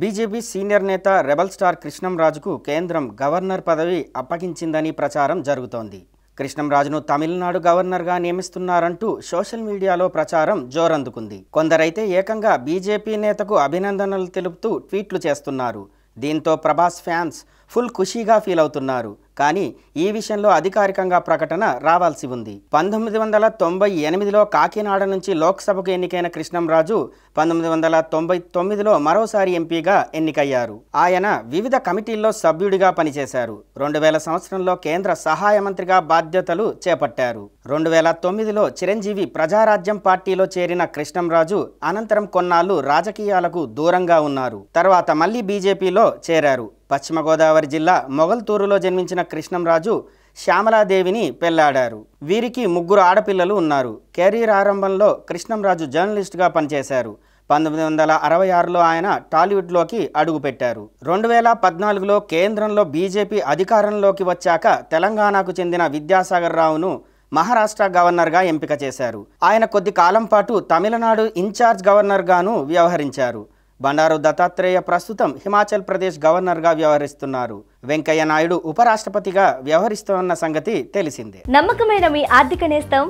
BJP senior నేత rebel star కృష్ణంరాజుకు కేంద్రం గవర్నర్ పదవి అప్పగించిందని ప్రచారం జరుగుతోంది కృష్ణంరాజును తమిళనాడు గవర్నర్గా నియమిస్తున్నారంటూ సోషల్ మీడియాలో ప్రచారం జోరందుకుంది కొందరైతే ఏకంగా బీజేపీ నేతకు అభినందనలు తెలుపుతూ ట్వీట్లు చేస్తున్నారు దీంతో ప్రభాస్ ఫ్యాన్స్ ఫుల్ ఖుషీగా ఫీల్ అవుతున్నారు కానీ ఈ విషయంలో అధికారికంగా ప్రకటన రావాల్సి ఉంది పంతొమ్మిది వందల తొంభై ఎనిమిదిలో కాకినాడ నుంచి లోక్సభకు ఎన్నికైన కృష్ణంరాజు పంతొమ్మిది వందల తొంభై తొమ్మిదిలో మరోసారి ఎంపీగా ఎన్నికయ్యారు ఆయన వివిధ కమిటీల్లో సభ్యుడిగా పనిచేశారు రెండు వేల సంవత్సరంలో కేంద్ర సహాయ మంత్రిగా బాధ్యతలు చేపట్టారు రెండు వేల తొమ్మిదిలో చిరంజీవి ప్రజారాజ్యం పార్టీలో చేరిన కృష్ణంరాజు అనంతరం కొన్నాళ్ళు రాజకీయాలకు దూరంగా ఉన్నారు తర్వాత మళ్ళీ బీజేపీలో చేరారు పశ్చిమ గోదావరి జిల్లా మొగల్తూరులో జన్మించిన కృష్ణంరాజు శ్యామలాదేవిని పెళ్లాడారు వీరికి ముగ్గురు ఆడపిల్లలు ఉన్నారు కెరీర్ ఆరంభంలో కృష్ణంరాజు జర్నలిస్ట్గా పనిచేశారు పంతొమ్మిది వందల అరవై ఆరులో ఆయన టాలీవుడ్లోకి అడుగుపెట్టారు రెండు వేల పద్నాలుగులో కేంద్రంలో బీజేపీ అధికారంలోకి వచ్చాక తెలంగాణకు చెందిన విద్యాసాగర్ రావును మహారాష్ట్ర గవర్నర్గా ఎంపిక చేశారు ఆయన కొద్ది కాలం పాటు తమిళనాడు ఇన్ఛార్జ్ గవర్నర్గాను వ్యవహరించారు బండారు దత్తాత్రేయ ప్రస్తుతం హిమాచల్ ప్రదేశ్ గవర్నర్గా వ్యవహరిస్తున్నారు వెంకయ్య నాయుడు ఉపరాష్ట్రపతిగా వ్యవహరిస్తున్న సంగతి తెలిసిందే నమ్మకమైన మీ ఆర్థిక నేస్తం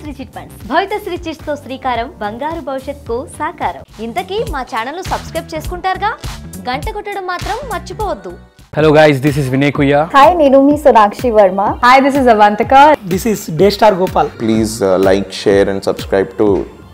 Sri Chit Funds Sri Chit తో శ్రీకారం బంగారు కు సాకారం ఇంతకీ మా ఛానల్ సబ్స్క్రైబ్ చేసుకుంటారుగా గంట కొట్టడం మాత్రం మర్చిపోవద్దు hello guys this is Vinay కుయ్యా హాయ్ నేను మీ Sonakshi Varma hi this is Avantika this is day star Gopal please like share and subscribe to